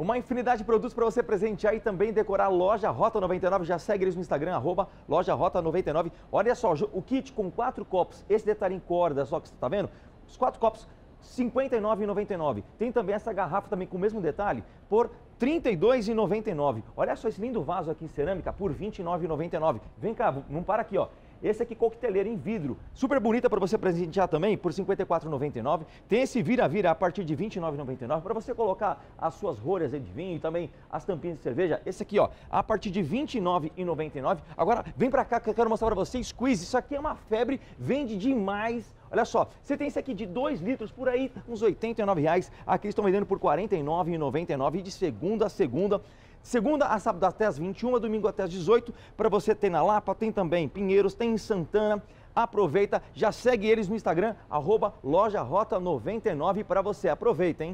Uma infinidade de produtos para você presentear e também decorar a Loja Rota 99. Já segue eles no Instagram, arroba Loja Rota 99. Olha só, o kit com quatro copos, esse detalhe em corda, só que você está vendo? Os quatro copos, R$ 59,99. Tem também essa garrafa também com o mesmo detalhe, por R$ 32,99. Olha só esse lindo vaso aqui em cerâmica, por R$ 29,99. Vem cá, não para aqui, ó. Esse aqui, coqueteleira em vidro. Super bonita para você presentear também por R$ 54,99. Tem esse vira-vira a partir de R$ 29,99 para você colocar as suas rolhas de vinho e também as tampinhas de cerveja. Esse aqui, ó, a partir de R$ 29,99. Agora, vem para cá que eu quero mostrar para vocês quiz. Isso aqui é uma febre, vende demais. Olha só, você tem esse aqui de 2 litros por aí, uns R$ 89,00. Aqui estão vendendo por R$ 49,99 de segunda a segunda. Segunda a sábado até as 21, domingo até as 18. Para você tem na Lapa, tem também Pinheiros, tem em Santana. Aproveita, já segue eles no Instagram, arroba lojarota99 para você. Aproveita, hein?